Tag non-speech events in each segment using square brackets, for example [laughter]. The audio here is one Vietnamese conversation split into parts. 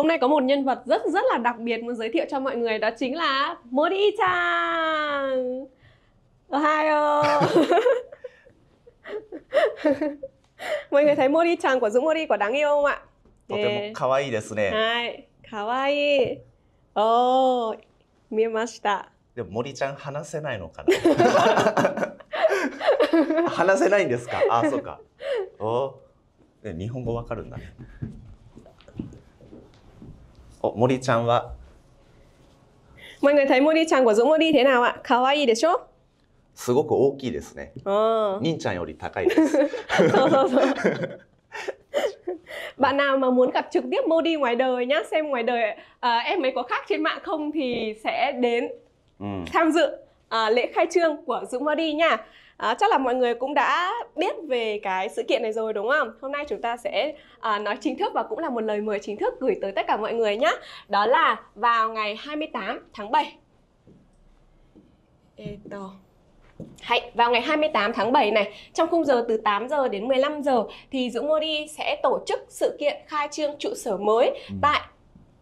Hôm nay có một nhân vật rất rất là đặc biệt muốn giới thiệu cho mọi người đó chính là Modi Chang. Ohio. mọi người thấy Modi Chang của Dũng Modi có đáng yêu không ạ? Ờ, Hai, kawaii. Oh, とても可愛いですね。はい、可愛い。おお、見えました。でも森ちゃん話せないのかな。話せないんですか。あ、そうか。おお、日本語わかるんだね。[laughs] お、森ちゃんは Mọi người thấy Mori chan của Dũng Mori thế nào ạ? Kawaii desho? すごく大きいですね。Nin chan [laughs] yori takai desu. Bạn nào mà muốn gặp trực tiếp Modi ngoài đời nhá, xem ngoài đời à, em ấy có khác trên mạng không thì sẽ đến ừ. tham dự à, lễ khai trương của Dũng Modi nha. À, chắc là mọi người cũng đã biết về cái sự kiện này rồi đúng không? Hôm nay chúng ta sẽ à, nói chính thức và cũng là một lời mời chính thức gửi tới tất cả mọi người nhé. Đó là vào ngày 28 tháng 7. Eto. Hãy vào ngày 28 tháng 7 này, trong khung giờ từ 8 giờ đến 15 giờ thì Dũng Ngô Đi sẽ tổ chức sự kiện khai trương trụ sở mới ừ. tại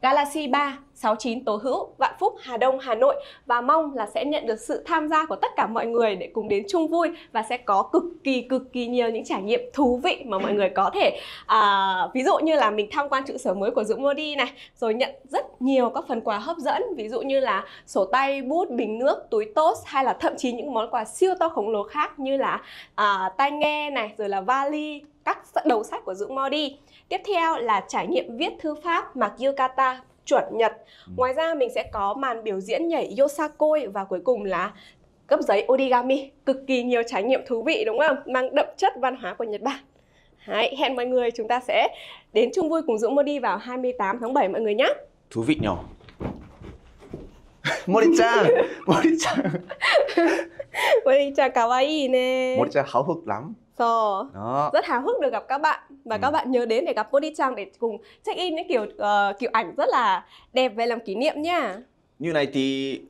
Galaxy 3 69 Tố Hữu, Vạn Phúc, Hà Đông, Hà Nội và mong là sẽ nhận được sự tham gia của tất cả mọi người để cùng đến chung vui và sẽ có cực kỳ cực kỳ nhiều những trải nghiệm thú vị mà mọi người có thể à, ví dụ như là mình tham quan trụ sở mới của Dũng Modi này rồi nhận rất nhiều các phần quà hấp dẫn ví dụ như là sổ tay, bút, bình nước, túi toast hay là thậm chí những món quà siêu to khổng lồ khác như là à, tai nghe này rồi là vali các đầu sách của Dũng Modi. Tiếp theo là trải nghiệm viết thư pháp mặc yukata chuẩn Nhật. Ừ. Ngoài ra mình sẽ có màn biểu diễn nhảy yosakoi và cuối cùng là gấp giấy origami, cực kỳ nhiều trải nghiệm thú vị đúng không? Mang đậm chất văn hóa của Nhật Bản. hãy hẹn mọi người chúng ta sẽ đến chung vui cùng Dũng Modi vào 28 tháng 7 mọi người nhé. Thú vị nhỏ. Mori-chan, Mori-chan. Mori-chan kawaii ne Mori-chan háo hức lắm. So, ờ. Đó. rất háo hức được gặp các bạn và ừ. các bạn nhớ đến để gặp Body Trang để cùng check in những kiểu uh, kiểu ảnh rất là đẹp về làm kỷ niệm nha. Như này thì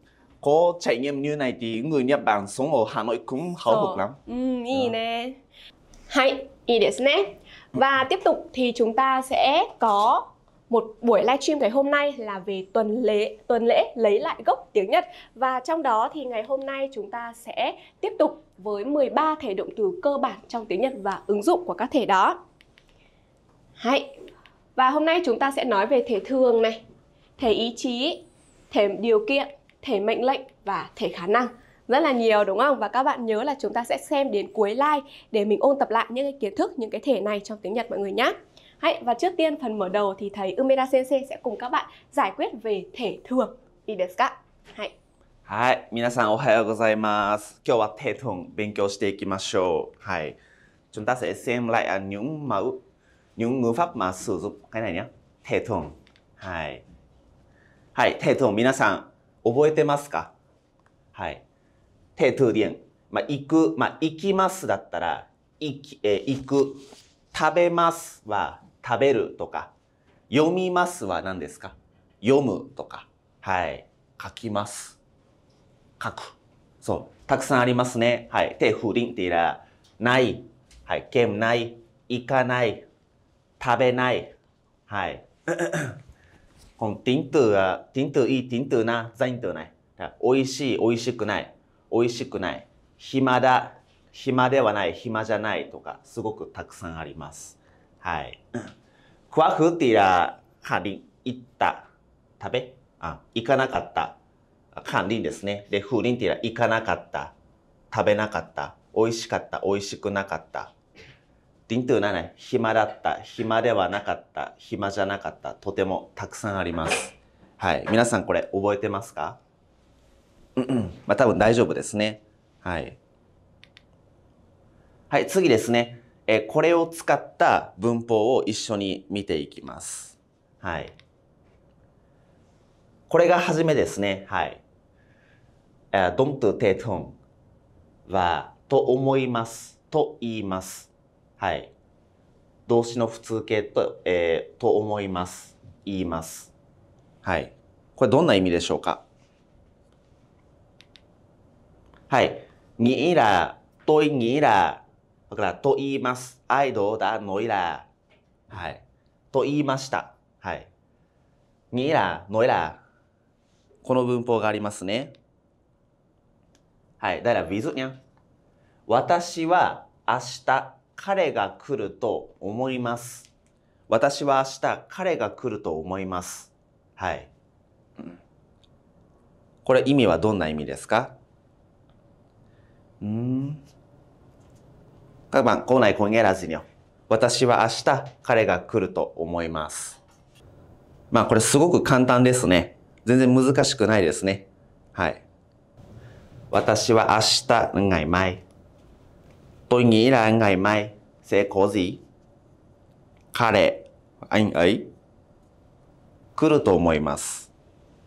có trải nghiệm như này thì người Nhật Bản sống ở Hà Nội cũng háo hức ờ. lắm. Ừ, ý nè. Hay, ý ですね. Và ừ. tiếp tục thì chúng ta sẽ có một buổi livestream ngày hôm nay là về tuần lễ tuần lễ lấy lại gốc tiếng Nhật và trong đó thì ngày hôm nay chúng ta sẽ tiếp tục với 13 thể động từ cơ bản trong tiếng Nhật và ứng dụng của các thể đó. Hãy và hôm nay chúng ta sẽ nói về thể thường này, thể ý chí, thể điều kiện, thể mệnh lệnh và thể khả năng rất là nhiều đúng không? Và các bạn nhớ là chúng ta sẽ xem đến cuối live để mình ôn tập lại những cái kiến thức, những cái thể này trong tiếng Nhật mọi người nhé. Hay, và trước tiên phần mở đầu thì thầy Umeda Sensei sẽ cùng các bạn giải quyết về thể thường. Ý desu ka? Hay. はい、皆さんおはようございます。今日はテトン勉強していきましょう。はい。Chúng ta sẽ xem lại à, những mẫu những ngữ pháp mà sử dụng cái này nhé. Thể thường. はい。はい、テトン皆さん覚えてますかはい。テトゥディン。まあ、行く、まあ、行きますだったら、行き、えー、行く。食べますは、食べるとか、読みますは何ですか読むとか、はい、書きます。書く。そう、たくさんありますね。はい、手振りっていらない、はい、剣ない、行かない、食べない、はい。[coughs] この点数は、点数いい、点数な、全数ない。美味しい、美味しくない、美味しくない。暇だ、暇ではない、暇じゃないとか、すごくたくさんあります。はい。クワフティラ、カンリン、行った、食べ、あ、行かなかった。カンリンですね。で、フーリンティラ、行かなかった。食べなかった。美味しかった。美味しくなかった。リントゥーナね、暇だった。暇ではなかった。暇じゃなかった。とてもたくさんあります。はい。皆さんこれ覚えてますかうんうん。まあ多分大丈夫ですね。はい。はい、次ですね。えこれを使った文法を一緒に見ていきます。はい。これが初めですね。はい。don't take home は、と思います。と言います。はい。動詞の普通形と、えー、と思います。言います。はい。これどんな意味でしょうかはい。にいら、といにいら、だから、と言います。アイドだ、のいら。はい。と言いました。はい。にら、のいら。この文法がありますね。はい。だから、ビズニャン。私は明日彼が来ると思います。私は明日彼が来ると思います。はい。これ意味はどんな意味ですかうん。各番校内講演ラジオ。私は明日彼が来ると思います。まあこれすごく簡単ですね。全然難しくないですね。はい。私は明日うん、がいまい。とにいらんがいまい。せこじ。彼、あんあい。来ると思います。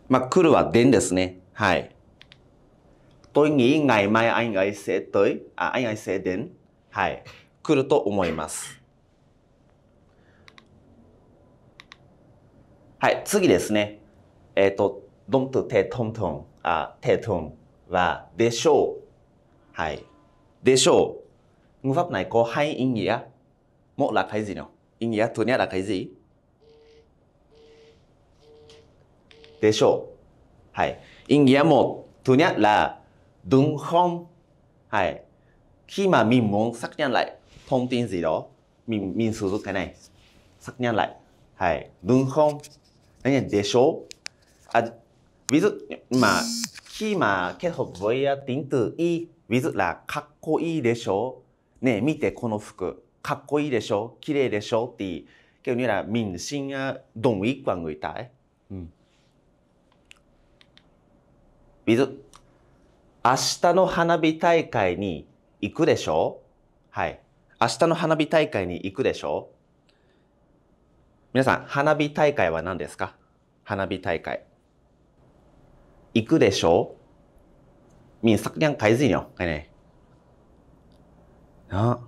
まあ来るはでんですね。はい。とにいんがいまい、あんあいせとい、あんあいせでん。はい、くると思います。はい、次ですね。えっ、と、どんとてとんとん、あ、てとんは、でしょう。はい。でしょう。無法内功、はい、意味や。もう、らかいじの。意味や、とにゃらかいじ。でしょう。はい。意味やも、とにゃら、どんほん。はい。khi mà mình muốn xác nhận lại thông tin gì đó mình mình sử dụng cái này xác nhận lại hay đúng không đấy là đề số à, ví dụ mà khi mà kết hợp với à, tính từ y ví dụ là các cô y đề số nè mite kono fuku các cô y đề số kirei đề số thì kiểu như là mình xin à, đồng ý của người ta ấy. Ừ. ví dụ 明日の花火大会に行くでしょうはい。明日の花火大会に行くでしょう皆さん、花火大会は何ですか花火大会。行くでしょう民作年改善よ。はいね。あ。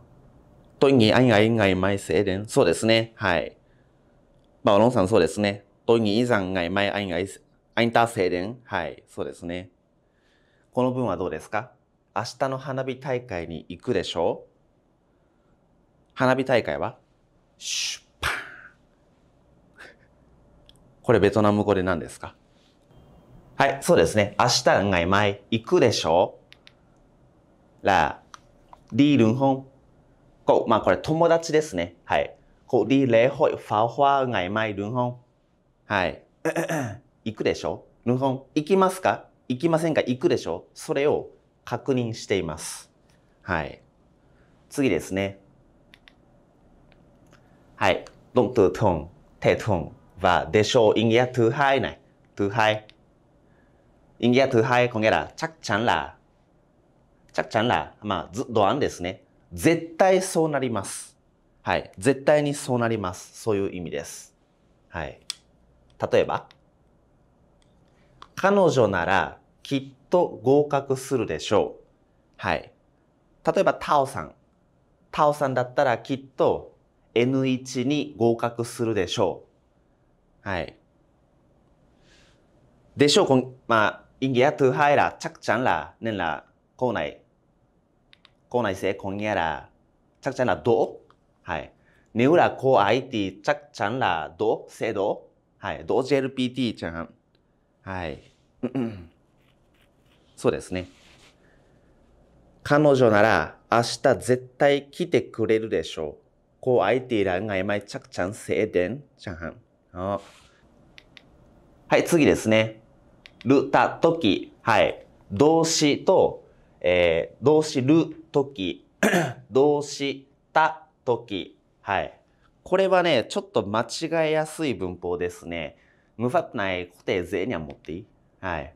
トイニアイアイアイマイセーデン。そうですね。はい。バオロンさんそうですね。トイニイザンアイマイアイアイアインタはい。そうですね。この文はどうですか明日の花火大会に行くでしょ花火大会はシュッパン。これベトナム語で何ですかはい、そうですね。明日が前行くでしょら、リールンホン。こう、まあこれ友達ですね。はい。こう、リーほい、ファーファーがいルンホン。はい。[clears throat] 行くでしょルンホン。行きますか行きませんか行くでしょそれを確認しています。はい。次ですね。はい。ドントトゥゥンテトゥンはでしょう。インギアトゥ i g h ない。トゥ o h イ。g h 音が too high。こげら、ちゃくちゃんら。ちゃくちゃんら。まあ、ずっとあんですね。絶対そうなります。はい。絶対にそうなります。そういう意味です。はい。例えば、彼女ならきっと合格するでしょう。はい。例えば、タオさん。タオさんだったらきっと N1 に合格するでしょう。はい。でしょう、こん、まあ、インギアトゥハイラ、チャクチャンラ、ネンラ、コーナイ、コーナイセ、コンギアラ、チャクチャンラ、ドはい。ネウラ、コーアイティ、チャクチャンラ、ドセドはい。ドジェルピティ、チャン。はい。そうですね。彼女なら明日絶対来てくれるでしょう。こう ấy thì là ngày mai chắc chắn sẽ đ はい、次ですね。るたとき。はい。動詞と、えー、動詞るとき、[coughs] 動詞たとき。はい。これはね、ちょっと間違えやすい文法ですね。無法ない固定税には持っていいはい。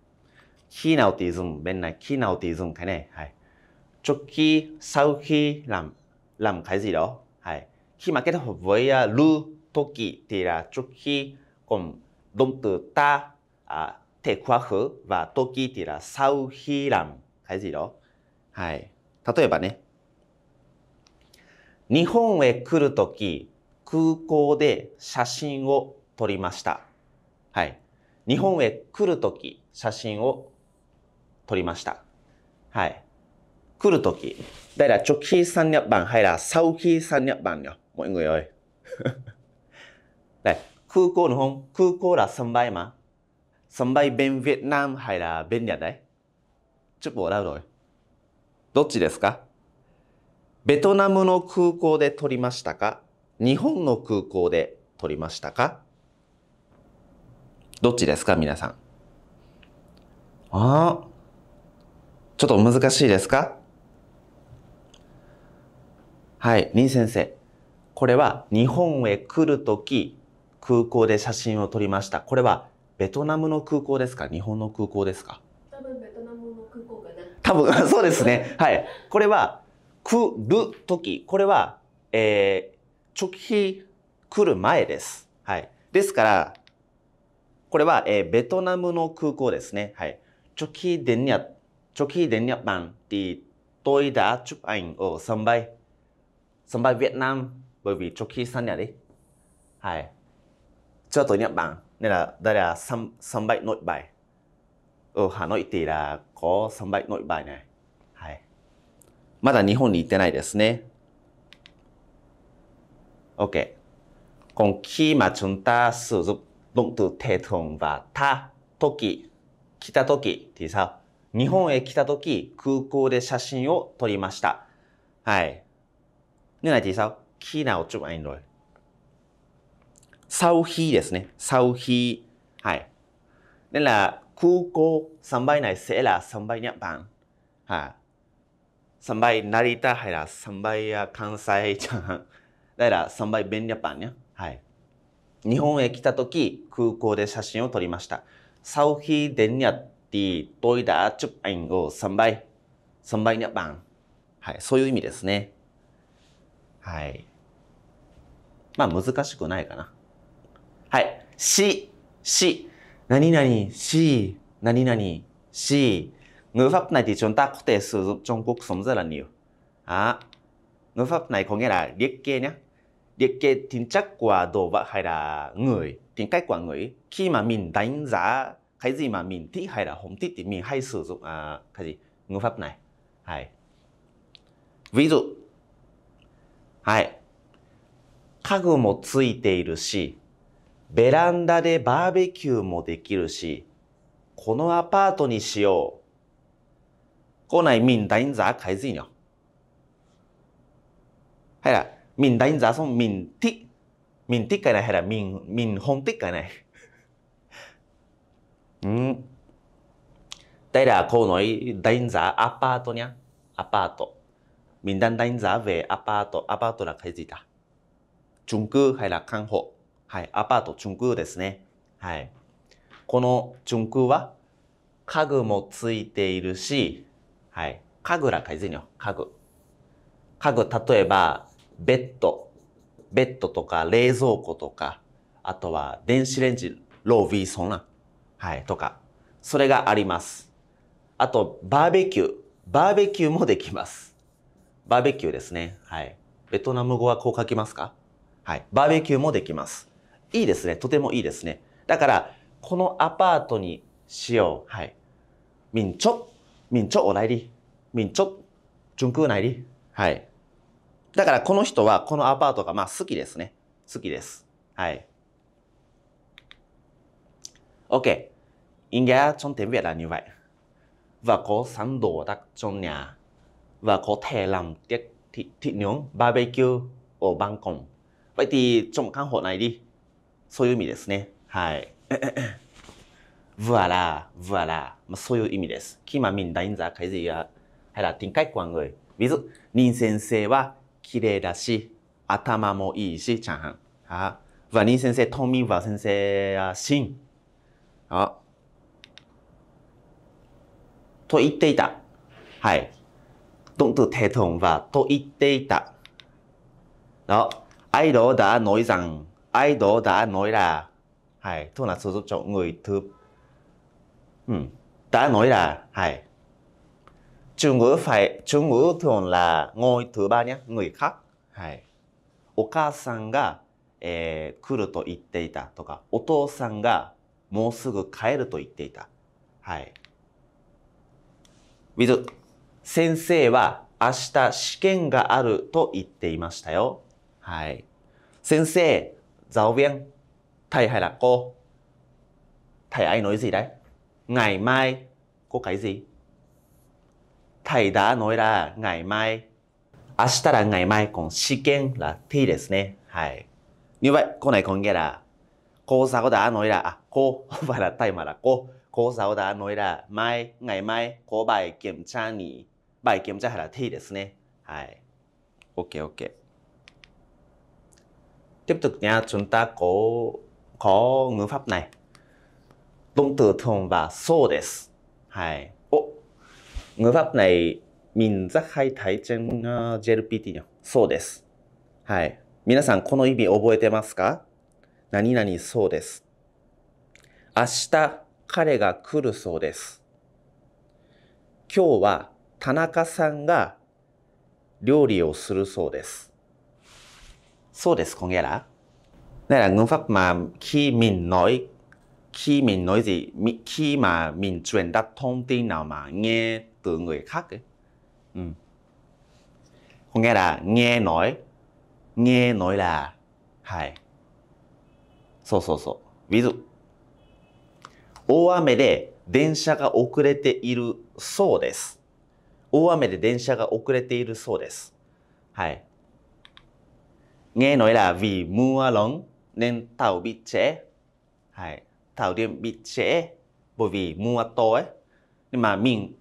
khi nào thì dùng bên này khi nào thì dùng cái này hay trước khi sau khi làm làm cái gì đó hay khi mà kết hợp với uh, lu toki thì là trước khi còn động từ ta à, thể quá khứ và toki thì là sau khi làm cái gì đó hay 例えばね日本へ来るとき、空港で写真を撮りました。はい。日本へ来るとき、写真を取りました。はい。来るとき。だいら、直近三日版、はいら、さうき三日版よ。もういんごよい。で、[laughs] 空港の本、空港ら三倍ま。三倍便ベトナム、はいら、便利やだい。ちょっと笑うろい。どっちですかベトナムの空港で取りましたか日本の空港で取りましたかどっちですか皆さん。ああ。ちょっと難しいですかはい、林先生。これは日本へ来るとき、空港で写真を撮りました。これはベトナムの空港ですか日本の空港ですか多分ベトナムの空港かな。多分、[laughs] そうですね。はい。これは、来るとき。これは、えー、直飛来る前です。はい。ですから、これは、えー、ベトナムの空港ですね。はい。直飛でにゃっ Trước khi đến Nhật Bản thì tôi đã chụp ảnh ở sân bay. Sân bay Việt Nam bởi vì trước khi sang Nhật đi. Hay. cho tới Nhật Bản nên là đây là sân, sân bay nội bài. Ở Hà Nội thì là có sân bay nội bài này. Hay. まだ日本に行ってないですね。OK. Còn khi mà chúng ta sử dụng động từ thể thường và ta, toki, kita toki thì sao? 日本へ来た時、空港で写真を撮りました。はい。ねないでいさ、きなおちょばいんろい。サウヒーですね。サウヒー。はい。で、な、空港、三倍ないせえら、三倍にゃばん。はい。三倍成田はら、三倍や関西ちゃん。だら、三倍便利ばんにゃ。はい。日本へ来た時、空港で写真を撮りました。サウヒーでにゃ thì tôi đã chụp ảnh ở sân bay sân bay Nhật Bản ý nghĩa はい、そういう意味ですね。はい。まあ難しくないかな。はい。し、し、何々、し、何々、し。Ngữ pháp này thì chúng ta có thể sử dụng trong cuộc sống rất là nhiều. À, ngữ pháp này có nghĩa là liệt kê nhé. Liệt kê tính chất của đồ vật hay là người, tính cách của người. Khi mà mình đánh giá cái gì mà mình thích hay là không thích thì mình hay sử dụng à, cái gì ngữ pháp này hay ví dụ hay 家具もついているし、ベランダでバーベキューもできるし、このアパートにしよう。cô mình đánh giá cái gì nhỉ? Hay là mình đánh giá xong mình thích, mình thích cái này hay là mình mình không thích cái này? 嗯，đây là câu nói đánh giá apato nhá. Apato. Mình đang đánh giá về apato. Apato là cái gì ta? Chung cư hay là căn hộ? Hai, apato chung cư ですね。はい。この chung cư は家具もついているし、はい。家具らかいずにょ。家具。家具、例えば、ベッド。ベッドとか冷蔵庫とか、あとは電子レンジ、ロービーソンな。はい、とか、それがあります。あと、バーベキュー。バーベキューもできます。バーベキューですね。はい。ベトナム語はこう書きますかはい。バーベキューもできます。いいですね。とてもいいですね。だから、このアパートにしよう。はい。みんちょ、みんちょおないり。みんちょ、じゅんくうないり。はい。だから、この人はこのアパートがまあ好きですね。好きです。はい。Ok, ý nghĩa trong tiếng Việt là như vậy. Và có sẵn đồ đạc trong nhà và có thể làm tiết thịt, thịt nướng barbecue ở ban công. Vậy thì trong căn hộ này đi. Soyu mi desu ne. Hai. [coughs] Vừa là, vừa là, mà soyu imi desu. Khi mà mình đánh giá cái gì à, hay là tính cách của người. Ví dụ, Nin sensei wa kirei da shi, atama mo ii shi chẳng hạn. Và Nin sensei Tomi và sensei uh, Shin あと言っていた。はい。動 từ tôi đã nói rằng, ai đã nói là, hay, thường là sử dụng cho người thứ, đã nói là, hay. Chủ ngữ phải, chủ ngữ thường là ngôi thứ ba nhé, người khác. Hay. お母さんが、えー、来ると言っていたとか、お父さんがもうすぐ帰ると言っていた。はい。with 先生は明日試験があると言っていましたよ。はい。先生、早便、太海了哥。太愛の意思来。外卖、ご開示。太大の意ら、外卖。明日ら外卖、この試験ら、T ですね。はい。另外、来ない今夜ら。cô giáo đã nói là à, cô không phải là thầy mà là cô cô giáo đã nói là mai ngày mai có bài kiểm tra nhỉ bài kiểm tra hay là thi ですねはい OK OK tiếp tục nha chúng ta có có ngữ pháp này động từ thường và so ですはいお ngữ pháp này mình rất hay thấy trên JLPT そうですはい皆さんこの意味覚えてますか何々そうです。明日彼が来るそうです。今日は田中さんが料理をするそうです。そうです、こんげら。なら、ぐんぱくま、きみんのい、きみんのいじ、きま、みんちゅんだ、とんてんなま、にえ、とんぐいかく。うん。こんげら、にえのい、にえのいら、はい。そうそうそう。with 大雨で電車が遅れているそうです。大雨で電車が遅れているそうです。はい。nghe nói là vì mưa lớn nên tàu bị trễ. Hay, tàu điện bị trễ bởi vì mưa to ấy. Nhưng mà mình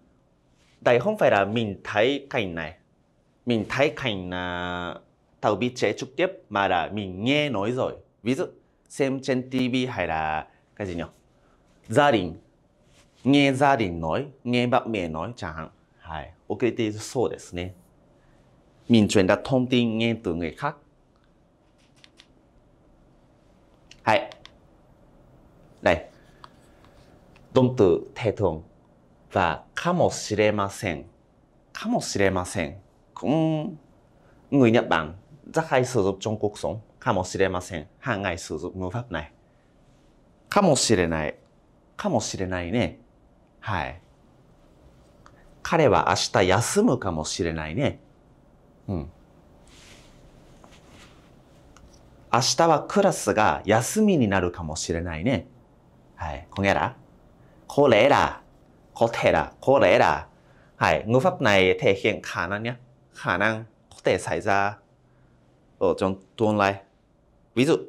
đây không phải là mình thấy cảnh này. Mình thấy cảnh là tàu bị trễ trực tiếp mà là mình nghe nói rồi. Ví dụ xem trên TV hay là cái gì nhỉ? Gia đình, nghe gia đình nói, nghe bác mẹ nói chẳng hạn. Hai, ok, thì so desu ne. Mình truyền đạt thông tin nghe từ người khác. Hay, này, động từ thể thường và かもしれません。かもしれません。cũng người Nhật Bản rất hay sử dụng trong cuộc sống. かもしれません。半外する無法ない。かもしれない。かもしれないね。はい。彼は明日休むかもしれないね。うん。明日はクラスが休みになるかもしれないね。はい。こげらこれら。こてら。これら。はい。無法内体現可能ね。可能。こてさいざ。お、じゃん、どん来。with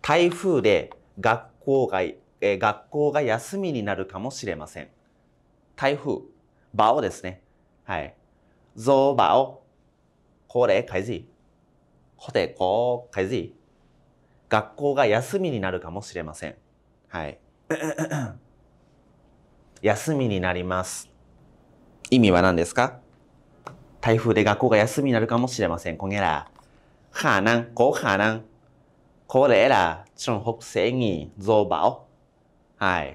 台風で学校が、えー、学校が休みになるかもしれません。台風、場をですね。はい。d 場を、これ、開示。こて、こ、開示。学校が休みになるかもしれません。はい。[coughs] 休みになります。意味は何ですか台風で学校が休みになるかもしれません。こげら。khả năng có khả năng có lẽ là trường học sẽ nghỉ do bão hai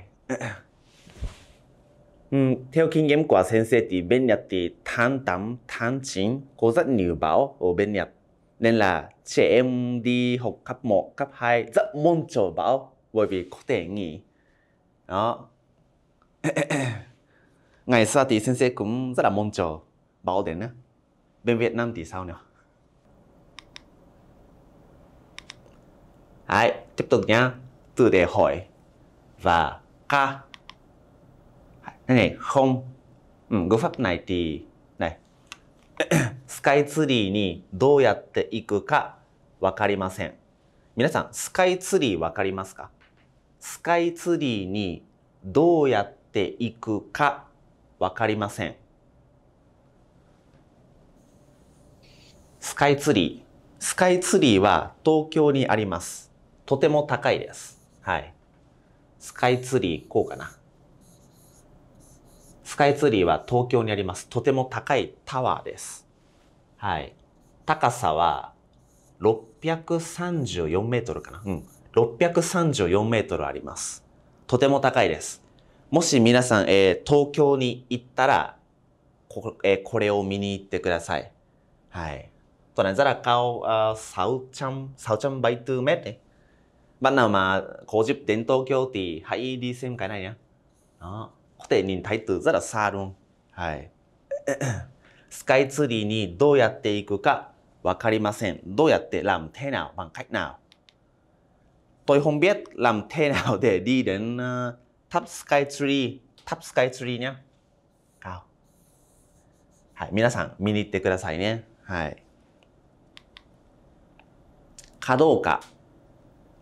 ừ, theo kinh nghiệm của sensei thì bên Nhật thì tháng 8, tháng chín có rất nhiều bão ở bên Nhật nên là trẻ em đi học cấp 1, cấp 2 rất mong chờ bão bởi vì có thể nghỉ đó ngày xưa thì sensei cũng rất là mong chờ bão đến á bên Việt Nam thì sao nhỉ Đấy, tiếp tục nhá. Từ để hỏi và ca. Này, này không. Ừ, ngữ pháp này thì này. スカイツリーにどうやって行くかわかりません。皆さん、スカイツリーわかりますかスカイツリーにどうやって行くかわかりません。スカイツリー。スカイツリーは東京にあります。とても高いです。はい。スカイツリー、こうかな。スカイツリーは東京にあります。とても高いタワーです。はい。高さは634メートルかな。うん。634メートルあります。とても高いです。もし皆さん、えー、東京に行ったら、こ,、えー、これを見に行ってください。はい。とね、ザラカオ、あ、ウうちゃん、サウちゃんバイトゥメって。Bạn nào mà có dịp đến Tokyo thì hãy đi xem cái này nhé. Đó, có thể nhìn thấy từ rất là xa luôn. Hai. [coughs] Sky Tree にどうやって行くかわかりません。どうやって làm thế nào bằng cách nào? Tôi không biết làm thế nào để đi đến uh, tháp Sky Tree, top Sky Tree nhé. Cao. Hai, 皆さん見に行ってくださいね。はい。かどうか。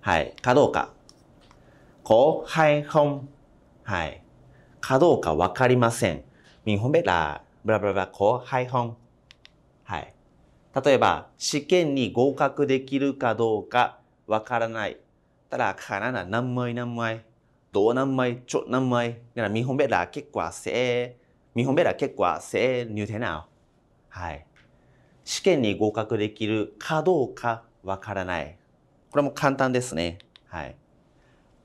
はい。かどうか。こう、はい、ほん。はい。かどうかわかりません。みほんべら、ブラブラブラ、こう、はい、ほん。はい。例えば、試験に合格できるかどうかわからない。たら、かなな何枚何枚。どう何枚、ちょ何枚。だから、みほんべら、結果せ、みほ本べら、結果せ、にゅうてな。はい。試験に合格できるかどうかわからない。これも簡単ですね。はい。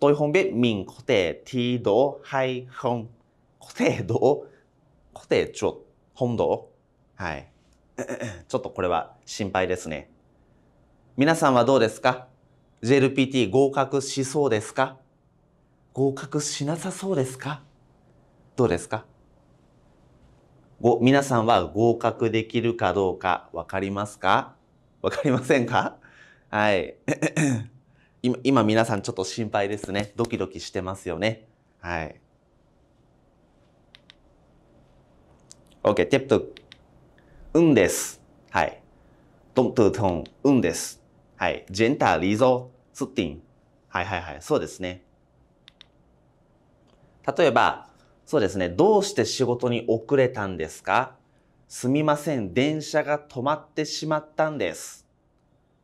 对方面民固定提度配分固定度固定ち本度はい。[clears throat] ちょっとこれは心配ですね。皆さんはどうですか ?JLPT 合格しそうですか合格しなさそうですかどうですかご皆さんは合格できるかどうかわかりますかわかりませんかはい。[coughs] 今、今皆さんちょっと心配ですね。ドキドキしてますよね。はい。OK、テップ。うんです。はい。ドントゥトン、うんです。はい。ジェンタリゾスティン。はいはいはい。そうですね。例えば、そうですね。どうして仕事に遅れたんですかすみません。電車が止まってしまったんです。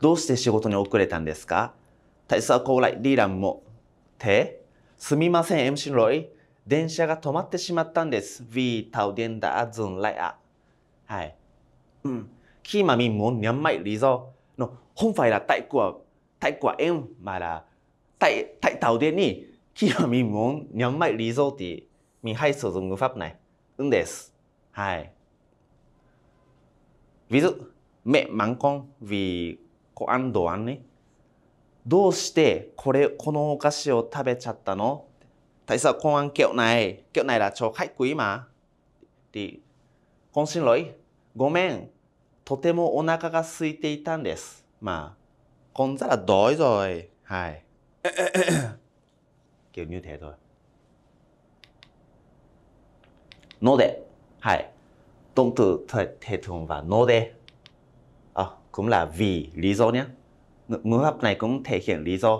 どうして仕事に遅れたんですか大佐高来リーランも。てすみません、MC ロイ。電車が止まってしまったんです。V タウデンダーズンライア。はい。うん。キーマミンもニャンマイリゾー。の、ホンファイラタイクワ、タイクワエン、マラ、タイ、タウデンに、キーマミンもニャンマイリゾーって、ミハイソズングファプナイ。うんです。はい。ウィズ、メ、マンコン、ウこう安堵安ねどうしてこれこのお菓子を食べちゃったの大佐公安今日ない今日ないら超快くいまって今心ロイごめんとてもお腹が空いていたんですまあこんざらどいぞいはい今日入廷といのではい。どんと、て、とんは、ので。cũng là vì lý do nhé ngữ pháp này cũng thể hiện lý do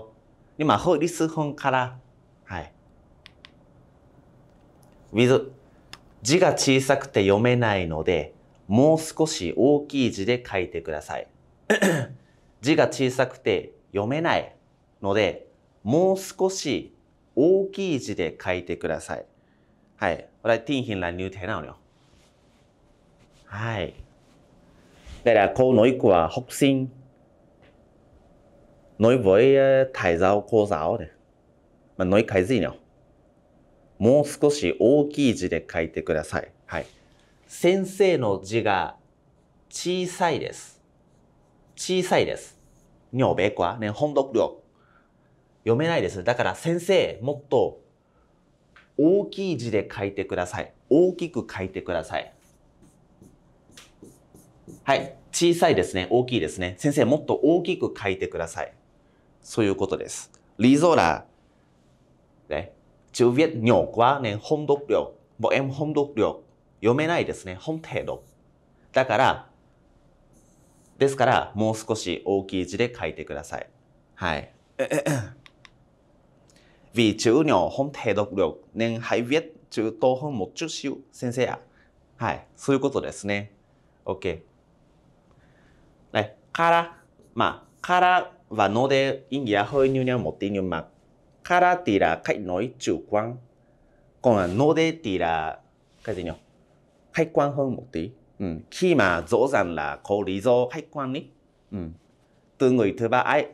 nhưng mà hơi đi sư h n からはい ví dụ 字が小さくて読めないのでもう少し大きい字で書いてください字が小さくて読めないのでもう少し大きい字で書いてください。はい。これはティンヒンラニューテナウよ。はい。Đây là câu nói của học sinh nói với thầy giáo cô giáo này. Mà nói cái gì nhỉ? もう少し大きい字で書いてください。はい。先生の字が小さいです。小さいです。ょべこはね、本読量。読めないです。だから先生、もっと大きい字で書いてください。大きく書いてください。はい。小さいですね。大きいですね。先生、もっと大きく書いてください。そういうことです。リゾーラ、ね。ジュビエはね、本読力。もう、エ本読力。読めないですね。本程度。だから、ですから、もう少し大きい字で書いてください。はい。[coughs] ビーチューニョ本程度力。年配ビエッチュ本も中秋。先生や。はい。そういうことですね。OK。Kara Kara mà này から mà から và nó để ý nghĩa hơi như nhau một tí nhưng thì là cách nói chủ quan còn là nó để thì là cái gì nhỉ khách quan hơn một tí ừ. khi mà rõ ràng là có lý do khách quan ấy ừ. từ người thứ ba ai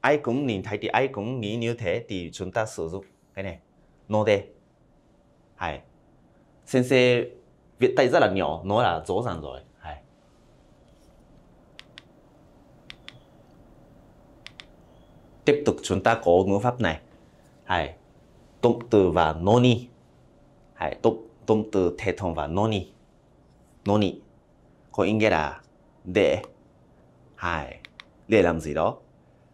ai cũng nhìn thấy thì ai cũng nghĩ như thế thì chúng ta sử dụng cái này nó để hay sensei Việt tay rất là nhỏ nó là rõ ràng rồi tiếp tục chúng ta có ngữ pháp này hay động từ và noni hay động động từ thể thống và noni noni có ý nghĩa là để hay để làm gì đó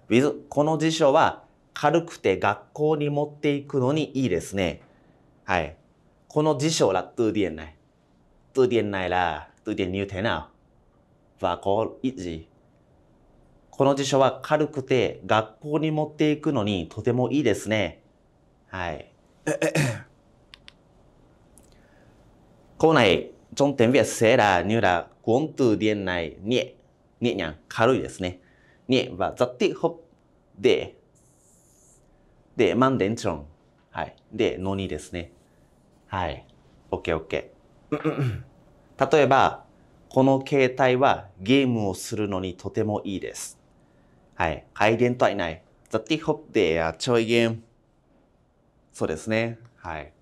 ví dụ この辞書は軽くて学校に持っていくのにいいですねはいこの辞書 là từ điển này từ điển này là từ điển như thế nào và có ít gì この辞書は軽くて学校に持っていくのにとてもいいですね。はい。校内、重点別セーラーニューラー、グントゥディエンナイ、ニエ、ニエニャン、軽いですね。ニエはザッティホップで、マンデンチョン、はい。で、ノニですね。はい。オッケーオッケー。例えば、この携帯はゲームをするのにとてもいいです。はいはい限界ないザティホッデーちょい限そうですねはい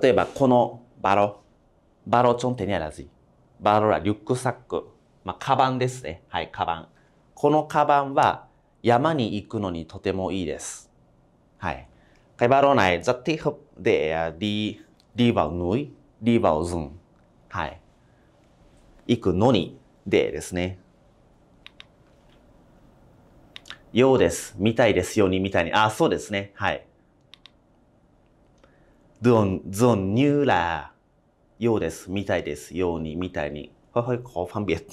例えばこのバロバロチョンテニャラジバロラリュックサックまあカバンですねはいカバンこのカバンは山に行くのにとてもいいですはいカ á i b ザティホッ y r リリ t バウヌイ、リ ợ p để はい行くのにでですねようです。見たいですようにみたいに。あ、そうですね。はい。ゾン、ゾン、ニューラー。ようです。見たいですようにみたいに。はいはい、こう、ファンビエ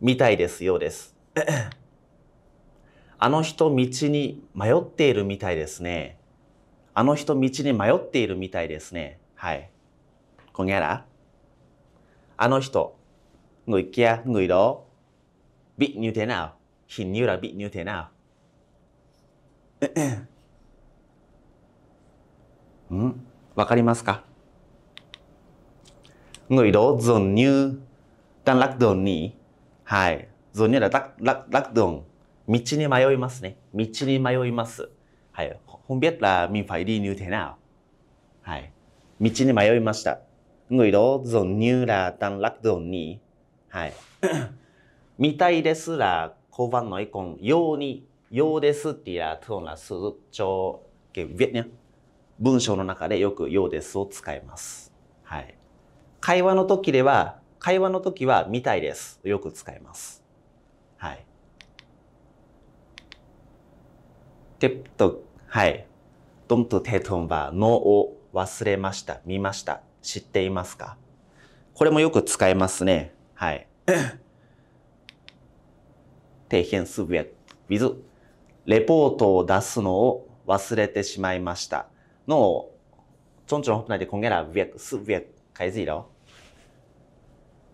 見たいですようです。[coughs] あの人、道に迷っているみたいですね。あの人、道に迷っているみたいですね。はい。こんやら。あの人、n い ư ờ i kia, người đó bị như thế nào? Hình [coughs] わかりますか Người đó dường như đang lắc đường nhỉ? Hai, dường như là lắc, lắc, lắc đường. 道に迷いますね。道に迷います。はい。không biết là mình phải đi như thế nào. Hai. 道に迷いました。người đó dường như là đang lắc đường nhỉ? Hai. 見たいですら、小判のイコン、ように用ですっていうそうな数調ね文章の中でよく用ですを使います。はい。会話の時では、会話の時はみたいです。よく使います。はい。てっと、はい。どんとてとんば、のを忘れました。見ました。知っていますかこれもよく使いますね。はい。底 [clears throat] 辺すべ、with レポートを出すのを忘れてしまいました。の、ちょんちょん、ほんないで、こんげら、ウィク、ス、ウィク、かいずいろ。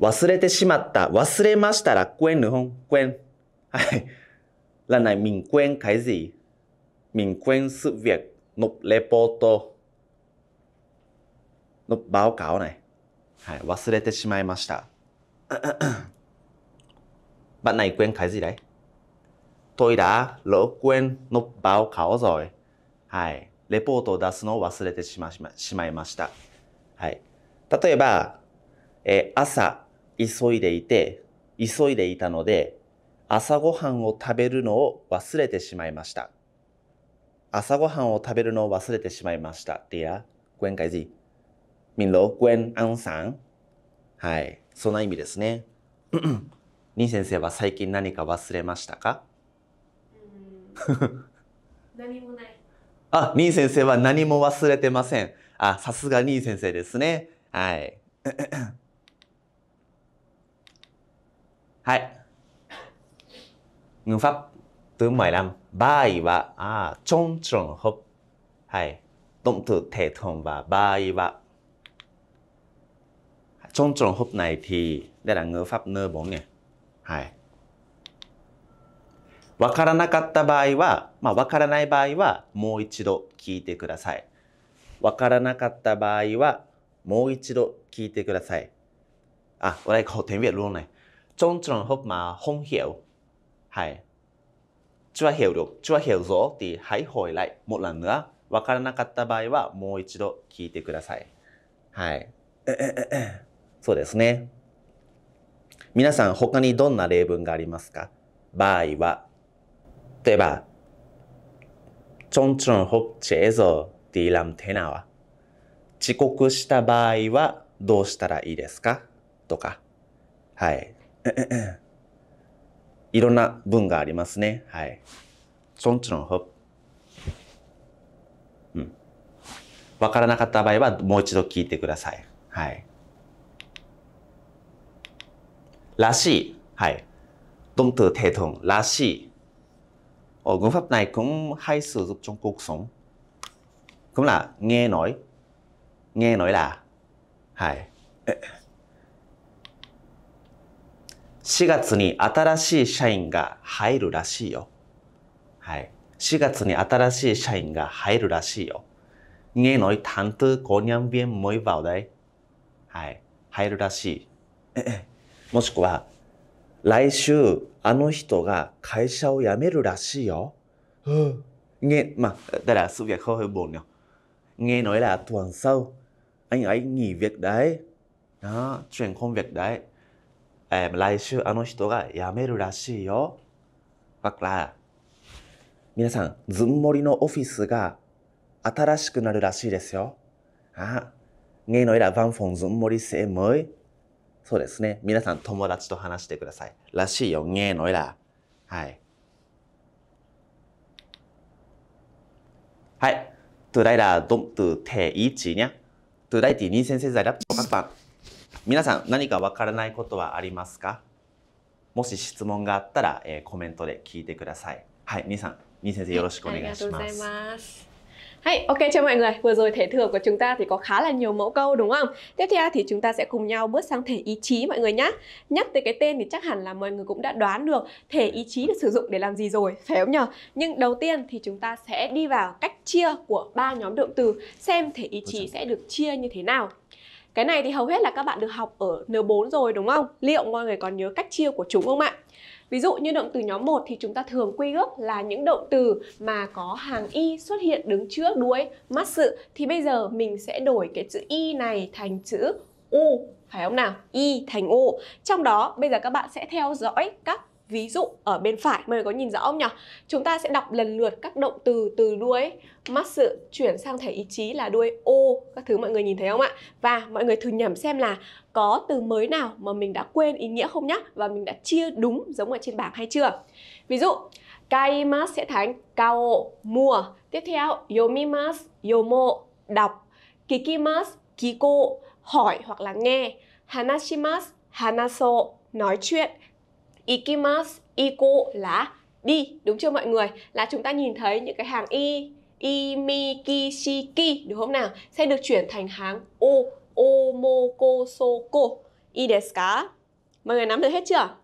忘れてしまった。忘れましたら、クエン、ルホクエン。はい。らない、ミンクエン、かいずい。ミンクエン、ス、ウィク、の、レポート、の、場を買わない。はい。忘れてしまいました。ば [coughs] ないくえんかいずいらい。tôi đã lỡ quên nộp báo cáo rồi. はい。レポートを出すのを忘れてしましまいました。はい。例えば、えー、朝、急いでいて、急いでいたので、朝ごはんを食べるのを忘れてしまいました。朝ごはんを食べるのを忘れてしまいました。って a quên cái gì? Mình lỡ はい。そんな意味ですね。林先生は最近何か忘れましたか何もない。あ、ニー先生は何も忘れてません。あ、さすがニー先生ですね。はい。はい。ngữ pháp thứ 15 bài và à, trong trường hợp hay động từ thể thường bài và trong trường hợp này thì đây là ngữ pháp nơ bốn nè hay わからなかった場合は、まあ、わからない場合は、もう一度聞いてください。わからなかった場合は、もう一度聞いてください。あ、我来考点阅 luôn ろ à y trong trường ひ ợ p m ち không hiểu, hay い。h ư a hiểu đ ư ợ わからなかった場合は、もう一度聞いてください。はい。[coughs] そうですね。皆さん、他にどんな例文がありますか場合は、例えば、전춘혹지에서디람테나와遅刻した場合はどうしたらいいですかとか。はい。[clears throat] いろんな文がありますね。はい。そんちうん。わからなかった場合はもう一度聞いてください。はい。らしい。はい。ドンとテトン。らしい。Ở ngữ pháp này cũng hay sử dụng trong cuộc sống. Cũng là nghe nói. Nghe nói là. Hai. 4月に新しい社員が入るらしいよ。はい。4月に新しい社員が入るらしいよ。nghe nói tháng tư có nhân viên mới vào đây. Hai. Hai là gì? Một số 来週、あの人が会社を辞めるらしいよ。ね、まあ、だら、すべてはもうね。ねえ、のえら、とんさう。あい、あい、に、べっだい。な、ちゅんこんべっだい。え、来週、あの人が辞めるらしいよ。わっら。皆さん、ずんもりのオフィスが新しくなるらしいですよ。あ、ねえ、のえら、ばんふん、ずんもりせえもい。そうですね。皆さん友達と話してください。らしいよ、ねえのえら。はい。はい。トゥライラド à động từ thể ý chí nhé. Từ đây thì 皆さん何かわからないことはありますかもし質問があったら、えー、コメントで聞いてください。はい、n h さん、n h 先生よろしくお願いします。ありがとうございます。Hey, ok chào mọi người, vừa rồi thể thừa của chúng ta thì có khá là nhiều mẫu câu đúng không? Tiếp theo thì chúng ta sẽ cùng nhau bước sang thể ý chí mọi người nhé Nhắc tới cái tên thì chắc hẳn là mọi người cũng đã đoán được thể ý chí được sử dụng để làm gì rồi, phải không nhờ? Nhưng đầu tiên thì chúng ta sẽ đi vào cách chia của ba nhóm động từ xem thể ý chí sẽ được chia như thế nào cái này thì hầu hết là các bạn được học ở N4 rồi đúng không? Liệu mọi người còn nhớ cách chia của chúng không ạ? Ví dụ như động từ nhóm 1 thì chúng ta thường quy ước là những động từ mà có hàng y xuất hiện đứng trước đuôi mắt sự thì bây giờ mình sẽ đổi cái chữ y này thành chữ u phải không nào? Y thành U. Trong đó bây giờ các bạn sẽ theo dõi các Ví dụ ở bên phải mọi người có nhìn rõ không nhỉ? Chúng ta sẽ đọc lần lượt các động từ từ đuôi mắt sự chuyển sang thể ý chí là đuôi ô các thứ mọi người nhìn thấy không ạ? Và mọi người thử nhẩm xem là có từ mới nào mà mình đã quên ý nghĩa không nhá và mình đã chia đúng giống ở trên bảng hay chưa? Ví dụ kaimas sẽ thành kao mua. Tiếp theo yomimas yomo đọc, kikimas kiko hỏi hoặc là nghe, hanashimas hanaso nói chuyện ikimas iku là đi đúng chưa mọi người là chúng ta nhìn thấy những cái hàng i imikishiki đúng không nào sẽ được chuyển thành hàng o omokosoko i desu ka mọi người nắm được hết chưa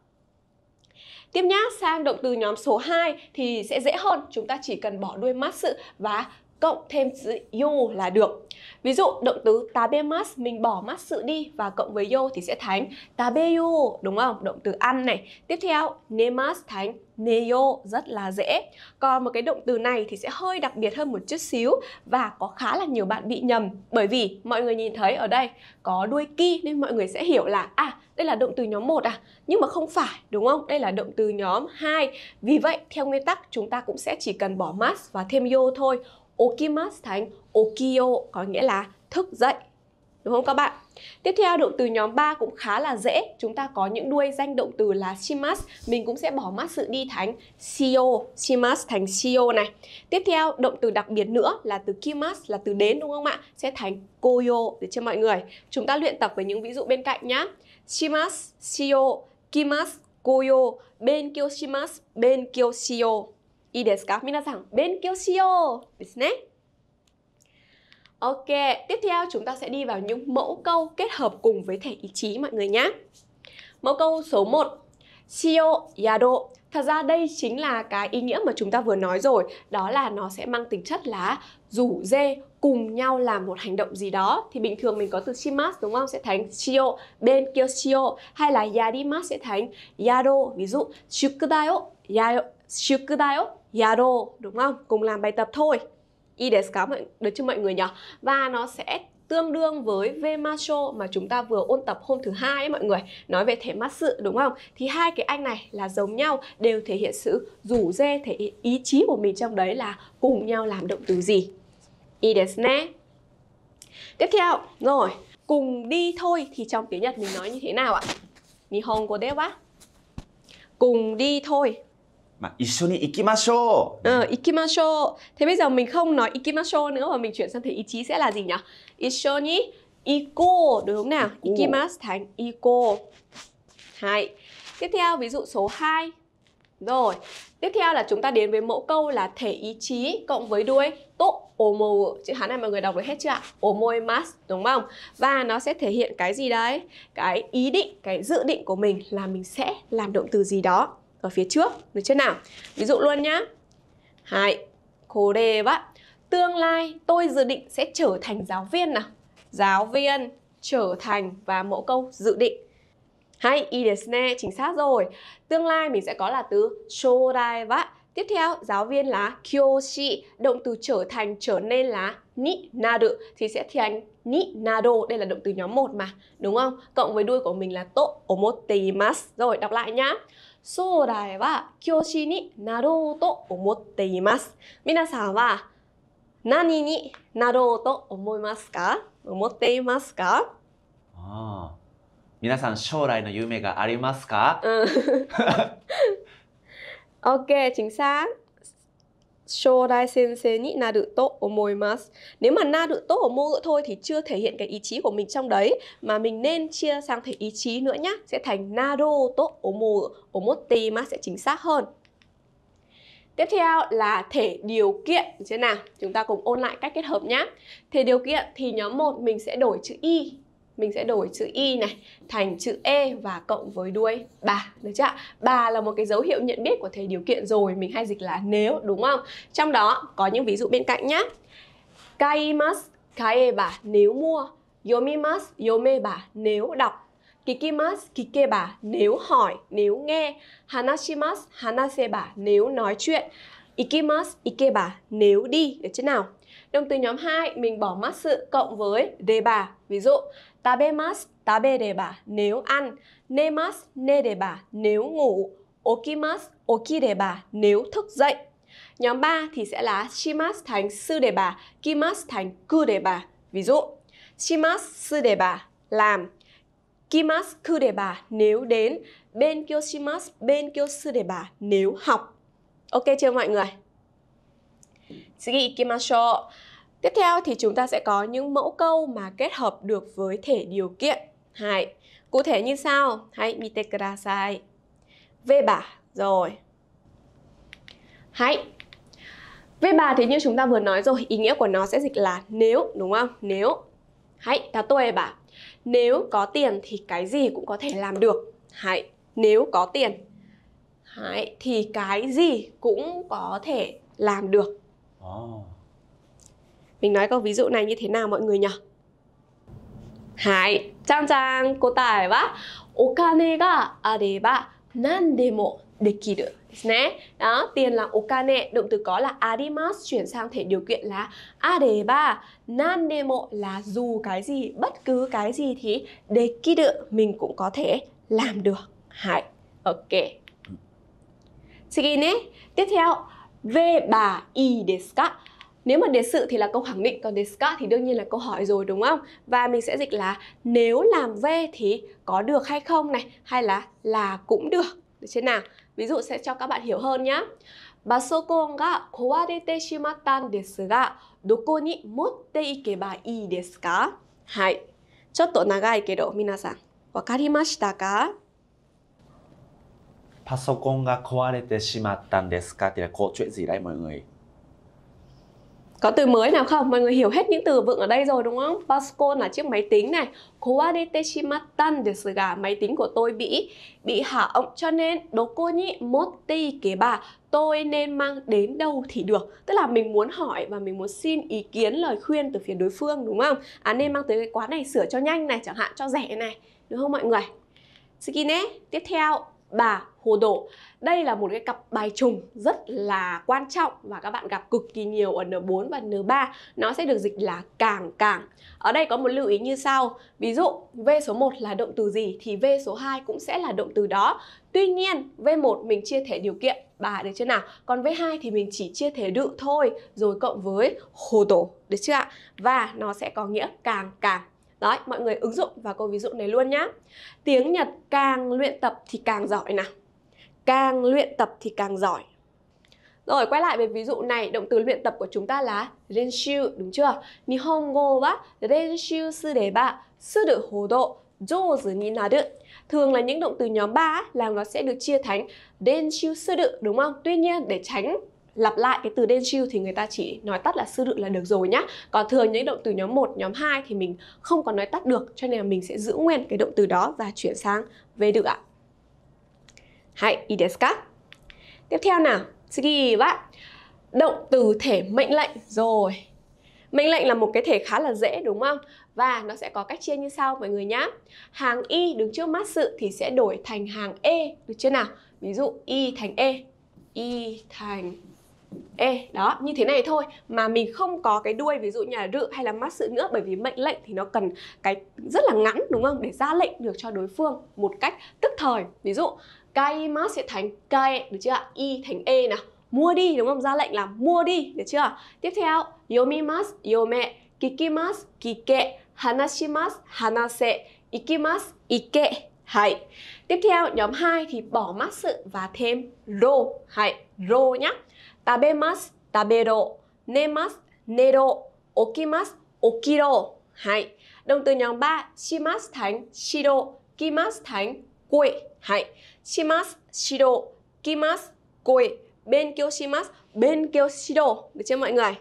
Tiếp nhá, sang động từ nhóm số 2 thì sẽ dễ hơn, chúng ta chỉ cần bỏ đuôi mắt sự và cộng thêm chữ yo là được. Ví dụ động từ tabemas mình bỏ mắt sự đi và cộng với yo thì sẽ thành tabeyo đúng không? Động từ ăn này. Tiếp theo nemas thành neyo rất là dễ. Còn một cái động từ này thì sẽ hơi đặc biệt hơn một chút xíu và có khá là nhiều bạn bị nhầm bởi vì mọi người nhìn thấy ở đây có đuôi ki nên mọi người sẽ hiểu là à đây là động từ nhóm 1 à nhưng mà không phải đúng không? Đây là động từ nhóm 2. Vì vậy theo nguyên tắc chúng ta cũng sẽ chỉ cần bỏ mas và thêm yo thôi okimasu thành okiyo có nghĩa là thức dậy. Đúng không các bạn? Tiếp theo động từ nhóm 3 cũng khá là dễ. Chúng ta có những đuôi danh động từ là shimas, mình cũng sẽ bỏ mát sự đi thành shio, shimas thành shio này. Tiếp theo động từ đặc biệt nữa là từ kimas là từ đến đúng không ạ? Sẽ thành koyo để cho mọi người. Chúng ta luyện tập với những ví dụ bên cạnh nhá. Shimas, shio, kimas, koyo, bên kyo shimas, bên kyo shio. いいですか皆さん、勉強しようですね。Ok, tiếp theo chúng ta sẽ đi vào những mẫu câu kết hợp cùng với thể ý chí mọi người nhé. Mẫu câu số 1. Shio yado. Thật ra đây chính là cái ý nghĩa mà chúng ta vừa nói rồi, đó là nó sẽ mang tính chất là rủ dê cùng nhau làm một hành động gì đó thì bình thường mình có từ shimas đúng không sẽ thành shio bên kyo shio hay là yarimas sẽ thành yado ví dụ shukudayo yayo shukudayo Yado đúng không? Cùng làm bài tập thôi. Y để được chưa mọi người nhỉ? Và nó sẽ tương đương với vemasho mà chúng ta vừa ôn tập hôm thứ hai ấy mọi người nói về thể mắt sự đúng không thì hai cái anh này là giống nhau đều thể hiện sự rủ dê thể ý chí của mình trong đấy là cùng nhau làm động từ gì i tiếp theo rồi cùng đi thôi thì trong tiếng nhật mình nói như thế nào ạ nihongo desu wa cùng đi thôi mà ishoni ikimashou. Ờ, ikimashou. Thế bây giờ mình không nói ikimashou nữa mà mình chuyển sang thành ý chí sẽ là gì nhỉ? Ishoni iko đúng không nào? Iku. Ikimasu thành iko. Hai. Tiếp theo ví dụ số 2. Rồi, tiếp theo là chúng ta đến với mẫu câu là thể ý chí cộng với đuôi to omo chữ Hán này mọi người đọc được hết chưa ạ? Omoimas đúng không? Và nó sẽ thể hiện cái gì đấy? Cái ý định, cái dự định của mình là mình sẽ làm động từ gì đó ở phía trước được chưa nào ví dụ luôn nhá hai cô đề bác tương lai tôi dự định sẽ trở thành giáo viên nào giáo viên trở thành và mẫu câu dự định hay y chính xác rồi tương lai mình sẽ có là từ shodai và tiếp theo giáo viên là kyoshi động từ trở thành trở nên là ni naru thì sẽ thành hành ni nado đây là động từ nhóm 1 mà đúng không cộng với đuôi của mình là to omotimas rồi đọc lại nhá 将来は教師になろうと思っています。皆さんは何になろうと思いますか思っていますかああ皆さん将来の夢がありますか、うん、OK, c h í n shodai sensei ni naruto omoimasu. Nếu mà naruto omoimasu thôi thì chưa thể hiện cái ý chí của mình trong đấy mà mình nên chia sang thể ý chí nữa nhá, sẽ thành naruto omoimasu sẽ chính xác hơn. Tiếp theo là thể điều kiện như thế nào? Chúng ta cùng ôn lại cách kết hợp nhé. Thể điều kiện thì nhóm 1 mình sẽ đổi chữ y mình sẽ đổi chữ Y này thành chữ E và cộng với đuôi bà được chưa ạ? Bà là một cái dấu hiệu nhận biết của thầy điều kiện rồi, mình hay dịch là nếu, đúng không? Trong đó có những ví dụ bên cạnh nhé. Kaimasu, bà nếu mua. yomimas yome bà nếu đọc. kikimas kike bà nếu hỏi, nếu nghe. hanashimas hanase bà nếu nói chuyện. ikimas ike bà nếu đi, được chưa nào? Động từ nhóm 2 mình bỏ mắt sự cộng với đề bà. Ví dụ, Tabemas tabereba nếu ăn, nemas nereba nếu ngủ, okimas okireba nếu thức dậy. Nhóm 3 thì sẽ là shimas thành sư đề bà, kimas thành cư đề bà. Ví dụ, shimas sư đề bà làm, kimas cư đề bà nếu đến, bên kyo shimas bên kyo sư đề bà nếu học. Ok chưa mọi người? 次行きましょう。Tiếp theo thì chúng ta sẽ có những mẫu câu mà kết hợp được với thể điều kiện. Hai. Cụ thể như sau. Hãy mite kudasai. Về bà. Rồi. Hãy. Về bà thì như chúng ta vừa nói rồi, ý nghĩa của nó sẽ dịch là nếu, đúng không? Nếu. Hãy, ta tôi bà. Nếu có tiền thì cái gì cũng có thể làm được. Hãy, nếu có tiền Hãy, thì cái gì cũng có thể làm được. Oh. Mình nói câu ví dụ này như thế nào mọi người nhỉ? Hai, chang chang, cô tài wa okane ga areba à nandemo dekiru ですね。Đó, tiền là okane, động từ có là adimas chuyển sang thể điều kiện là areba, nandemo là dù cái gì, bất cứ cái gì thì được, mình cũng có thể làm được. Hai, ok Tiếp theo, về bà y desu nếu mà đề sự thì là câu khẳng định, còn discuss thì đương nhiên là câu hỏi rồi đúng không? Và mình sẽ dịch là nếu làm về thì có được hay không này, hay là là cũng được. Được chưa nào? Ví dụ sẽ cho các bạn hiểu hơn nhé. パソコンが壊れてしまったんですが、どこに持っていけばいいですかはい。ちょっと長いけど、皆さん、わかりましたかパソコンが壊れてしまったんですかって、こう、chuyện gì đấy mọi người? Có từ mới nào không? Mọi người hiểu hết những từ vựng ở đây rồi đúng không? Basco là chiếc máy tính này. Kowarete shimattan desu ga máy tính của tôi bị bị hỏng cho nên doko ni motte ikeba tôi nên mang đến đâu thì được. Tức là mình muốn hỏi và mình muốn xin ý kiến lời khuyên từ phía đối phương đúng không? À nên mang tới cái quán này sửa cho nhanh này chẳng hạn cho rẻ này. Đúng không mọi người? Skine, tiếp theo bà hồ đổ. Đây là một cái cặp bài trùng rất là quan trọng và các bạn gặp cực kỳ nhiều ở N4 và N3. Nó sẽ được dịch là càng càng. Ở đây có một lưu ý như sau. Ví dụ V số 1 là động từ gì thì V số 2 cũng sẽ là động từ đó. Tuy nhiên V1 mình chia thể điều kiện bà được chưa nào? Còn V2 thì mình chỉ chia thể đự thôi rồi cộng với hồ tổ được chưa ạ? Và nó sẽ có nghĩa càng càng Đấy, mọi người ứng dụng vào câu ví dụ này luôn nhá. Tiếng Nhật càng luyện tập thì càng giỏi nào càng luyện tập thì càng giỏi rồi quay lại về ví dụ này, động từ luyện tập của chúng ta là renshiu đúng chưa? Nihongo wa renshiu sudeba suru hodo jouzu ni naru. Thường là những động từ nhóm 3 là nó sẽ được chia thành renshiu suru đúng không? Tuy nhiên để tránh lặp lại cái từ denshiu thì người ta chỉ nói tắt là sư đựng là được rồi nhá. Còn thường những động từ nhóm 1, nhóm 2 thì mình không có nói tắt được cho nên là mình sẽ giữ nguyên cái động từ đó và chuyển sang về được ạ. Hãy ý Tiếp theo nào, tsugi wa động từ thể mệnh lệnh rồi. Mệnh lệnh là một cái thể khá là dễ đúng không? Và nó sẽ có cách chia như sau mọi người nhé. Hàng y đứng trước mắt sự thì sẽ đổi thành hàng e được chưa nào? Ví dụ y thành e, y thành E đó, như thế này thôi mà mình không có cái đuôi ví dụ như là rự hay là mắt sự nữa bởi vì mệnh lệnh thì nó cần cái rất là ngắn đúng không để ra lệnh được cho đối phương một cách tức thời. Ví dụ Kaimas sẽ thành kai được chưa ạ? Y thành e nào. Mua đi đúng không? Ra lệnh là mua đi được chưa? Tiếp theo, yomimas yome, kikimas kike, hanashimas hanase, ikimas ike. Hay. Tiếp theo nhóm 2 thì bỏ mát sự và thêm ro. Hay, ro nhá. Tabemas tabero, nemas nero, okimas okiro. Hay. Động từ nhóm 3, shimas thành shiro, kimas thành quệ はい。します、しろ、きます、goi. Bên chưa mọi người?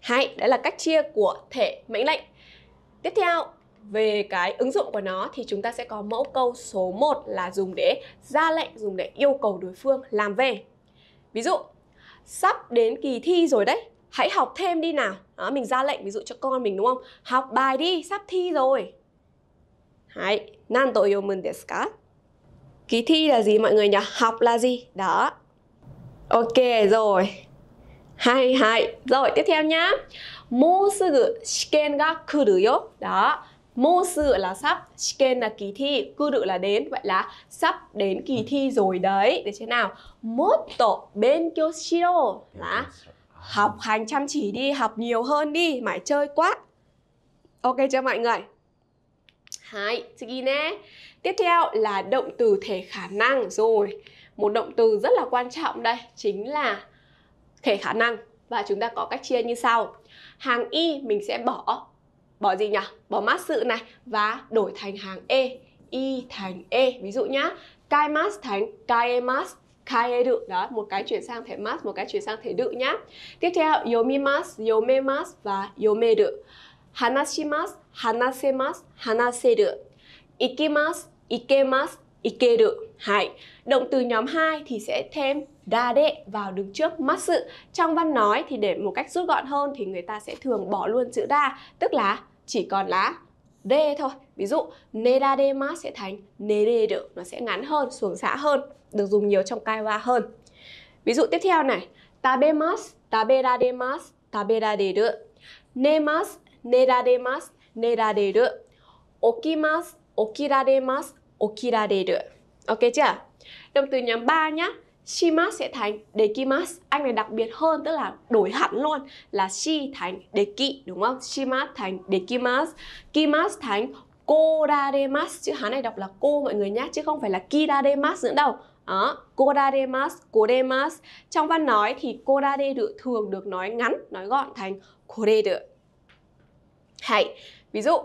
Hay, là cách chia của thể mệnh lệnh. Tiếp theo, về cái ứng dụng của nó thì chúng ta sẽ có mẫu câu số 1 là dùng để ra lệnh, dùng để yêu cầu đối phương làm về. Ví dụ, sắp đến kỳ thi rồi đấy, hãy học thêm đi nào. Đó, mình ra lệnh ví dụ cho con mình đúng không? Học bài đi, sắp thi rồi. Đấy, nan to yomun desu ka? Kỳ thi là gì mọi người nhỉ? Học là gì? Đó. Ok rồi. Hay hay. Rồi tiếp theo nhá. Mou sugu shiken ga kuru yo. Đó. Mô sự là sắp, shiken là kỳ thi, kuru là đến, vậy là sắp đến kỳ thi rồi đấy. Để thế nào? Motto benkyo shiro là học hành chăm chỉ đi, học nhiều hơn đi, mãi chơi quá. Ok chưa mọi người? Hai, tsugine. Tiếp theo là động từ thể khả năng rồi. Một động từ rất là quan trọng đây chính là thể khả năng và chúng ta có cách chia như sau. Hàng y mình sẽ bỏ bỏ gì nhỉ? Bỏ mát sự này và đổi thành hàng e, y thành e. Ví dụ nhá, kaimas thành kaemas kaeru đó một cái chuyển sang thể mas một cái chuyển sang thể đự nhá tiếp theo yomimas yomemas và yomeru hanashimas 話せます、話せる。行きます、行けます、行ける. Hai. Động từ nhóm 2 thì sẽ thêm đa đệ vào đứng trước mắt sự. Trong văn nói thì để một cách rút gọn hơn thì người ta sẽ thường bỏ luôn chữ đa, tức là chỉ còn là đê thôi. Ví dụ de mas sẽ thành de nereru, nó sẽ ngắn hơn, xuống xã hơn, được dùng nhiều trong kaiwa hơn. Ví dụ tiếp theo này, tabemas, taberademasu, taberadeiru. Nemas, mas 寝られる。起きます、起きられます、起きられる. Ok chưa? Động từ nhóm 3 nhá. Shimas sẽ thành dekimas. Anh này đặc biệt hơn tức là đổi hẳn luôn là shi thành deki đúng không? Shimas thành dekimas. Kimas thành koraremas chữ hán này đọc là cô mọi người nhé, chứ không phải là kiraremas nữa đâu. Đó, koraremas, koremas. Trong văn nói thì korare được thường được nói ngắn, nói gọn thành kore được. Hãy Ví dụ,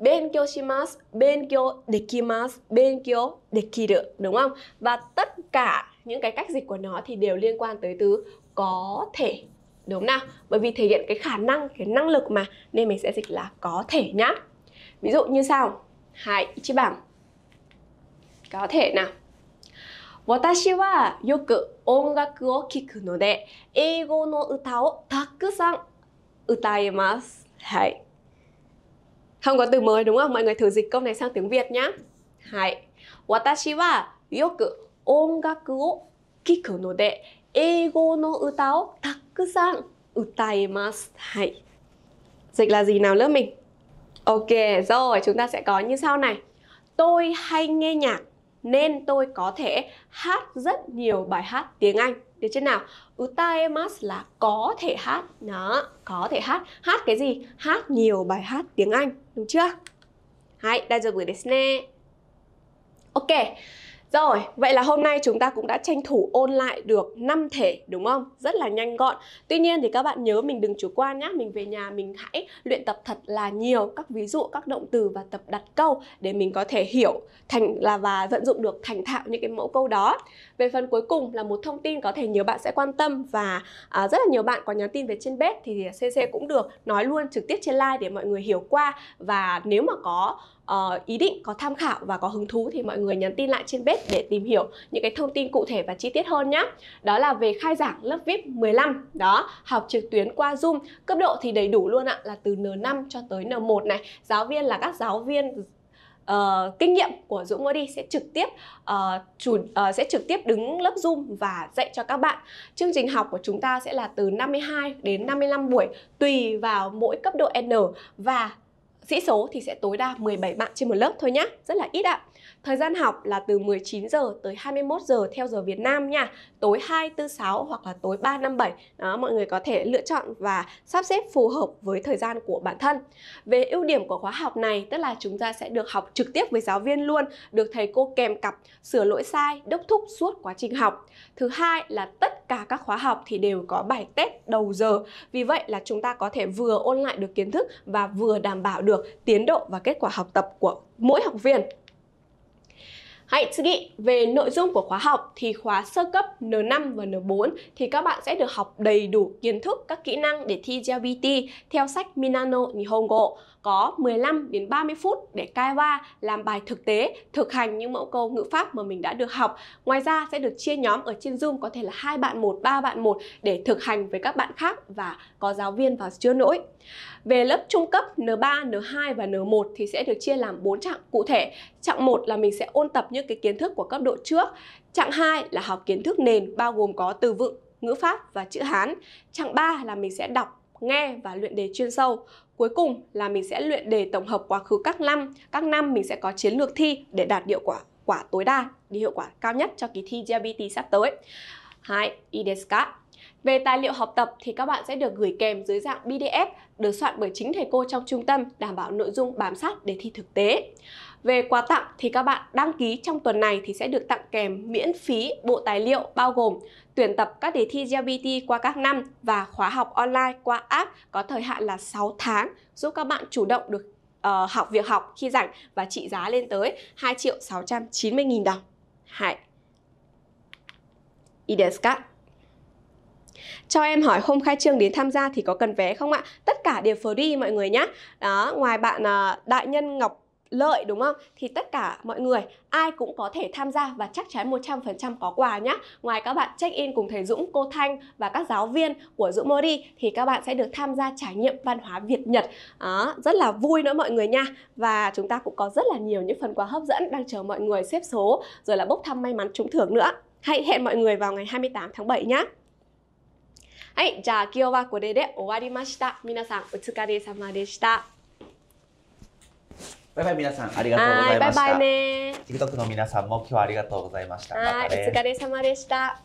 Benkyo shimasu, benkyo dekimasu, benkyo dekiru, đúng không? Và tất cả những cái cách dịch của nó thì đều liên quan tới từ có thể, đúng không nào? Bởi vì thể hiện cái khả năng, cái năng lực mà nên mình sẽ dịch là có thể nhá. Ví dụ như sau, hai ichiban. Có thể nào? 私はよく音楽を聴くので、英語の歌をたくさん歌います。はい。không có từ mới đúng không? Mọi người thử dịch câu này sang tiếng Việt nhá. Hai. Watashi wa yoku ongaku wo kiku no de eigo no uta o takusan utaimasu. Hai. Dịch là gì nào lớp mình? Ok, rồi chúng ta sẽ có như sau này. Tôi hay nghe nhạc nên tôi có thể hát rất nhiều bài hát tiếng Anh. Được chưa nào? utaemas ừ, là có thể hát đó có thể hát hát cái gì hát nhiều bài hát tiếng anh đúng chưa はい大丈夫ですね OK rồi, vậy là hôm nay chúng ta cũng đã tranh thủ ôn lại được 5 thể đúng không? Rất là nhanh gọn. Tuy nhiên thì các bạn nhớ mình đừng chủ quan nhé, mình về nhà mình hãy luyện tập thật là nhiều các ví dụ, các động từ và tập đặt câu để mình có thể hiểu thành là và vận dụng được thành thạo những cái mẫu câu đó. Về phần cuối cùng là một thông tin có thể nhiều bạn sẽ quan tâm và à, rất là nhiều bạn có nhắn tin về trên bếp thì CC cũng được nói luôn trực tiếp trên live để mọi người hiểu qua và nếu mà có Ờ, ý định, có tham khảo và có hứng thú thì mọi người nhắn tin lại trên bếp để tìm hiểu những cái thông tin cụ thể và chi tiết hơn nhé. Đó là về khai giảng lớp VIP 15, đó, học trực tuyến qua Zoom, cấp độ thì đầy đủ luôn ạ, là từ N5 cho tới N1 này. Giáo viên là các giáo viên uh, kinh nghiệm của Dũng Ngô đi sẽ trực tiếp uh, chủ, uh, sẽ trực tiếp đứng lớp Zoom và dạy cho các bạn. Chương trình học của chúng ta sẽ là từ 52 đến 55 buổi tùy vào mỗi cấp độ N và Sĩ số thì sẽ tối đa 17 bạn trên một lớp thôi nhé, rất là ít ạ. Thời gian học là từ 19 giờ tới 21 giờ theo giờ Việt Nam nha, tối 246 hoặc là tối 357. Đó, mọi người có thể lựa chọn và sắp xếp phù hợp với thời gian của bản thân. Về ưu điểm của khóa học này, tức là chúng ta sẽ được học trực tiếp với giáo viên luôn, được thầy cô kèm cặp, sửa lỗi sai, đốc thúc suốt quá trình học. Thứ hai là tất cả các khóa học thì đều có bài test đầu giờ. Vì vậy là chúng ta có thể vừa ôn lại được kiến thức và vừa đảm bảo được tiến độ và kết quả học tập của mỗi học viên. Hãy nghĩ về nội dung của khóa học thì khóa sơ cấp N5 và N4 thì các bạn sẽ được học đầy đủ kiến thức các kỹ năng để thi JLPT theo sách Minano Nihongo có 15 đến 30 phút để cai Kaiwa làm bài thực tế, thực hành những mẫu câu ngữ pháp mà mình đã được học. Ngoài ra sẽ được chia nhóm ở trên Zoom có thể là hai bạn một, ba bạn một để thực hành với các bạn khác và có giáo viên vào chưa nỗi. Về lớp trung cấp N3, N2 và N1 thì sẽ được chia làm 4 trạng cụ thể. Trạng 1 là mình sẽ ôn tập những cái kiến thức của cấp độ trước. Trạng 2 là học kiến thức nền bao gồm có từ vựng, ngữ pháp và chữ Hán. Trạng 3 là mình sẽ đọc nghe và luyện đề chuyên sâu. Cuối cùng là mình sẽ luyện đề tổng hợp quá khứ các năm. Các năm mình sẽ có chiến lược thi để đạt hiệu quả quả tối đa, đi hiệu quả cao nhất cho kỳ thi GRBT sắp tới. Hai, Ideska. Về tài liệu học tập thì các bạn sẽ được gửi kèm dưới dạng PDF được soạn bởi chính thầy cô trong trung tâm đảm bảo nội dung bám sát đề thi thực tế. Về quà tặng thì các bạn đăng ký trong tuần này thì sẽ được tặng kèm miễn phí bộ tài liệu bao gồm tuyển tập các đề thi GPT qua các năm và khóa học online qua app có thời hạn là 6 tháng giúp các bạn chủ động được uh, học việc học khi rảnh và trị giá lên tới 2 triệu 690 nghìn đồng. Hãy. Ideska. Cho em hỏi hôm khai trương đến tham gia thì có cần vé không ạ? Tất cả đều free mọi người nhé. Đó, ngoài bạn uh, Đại Nhân Ngọc lợi đúng không? Thì tất cả mọi người ai cũng có thể tham gia và chắc chắn 100% có quà nhé. Ngoài các bạn check in cùng thầy Dũng, cô Thanh và các giáo viên của Dũng Mori thì các bạn sẽ được tham gia trải nghiệm văn hóa Việt Nhật. Đó, rất là vui nữa mọi người nha. Và chúng ta cũng có rất là nhiều những phần quà hấp dẫn đang chờ mọi người xếp số rồi là bốc thăm may mắn trúng thưởng nữa. Hãy hẹn mọi người vào ngày 28 tháng 7 nhé. はい、じゃあ今日はこれで終わりました。皆さんお疲れ様でした。バイバイ皆さんありがとうございました。バイバイね。TikTok の皆さんも今日はありがとうございました。はい、お疲れ様でした。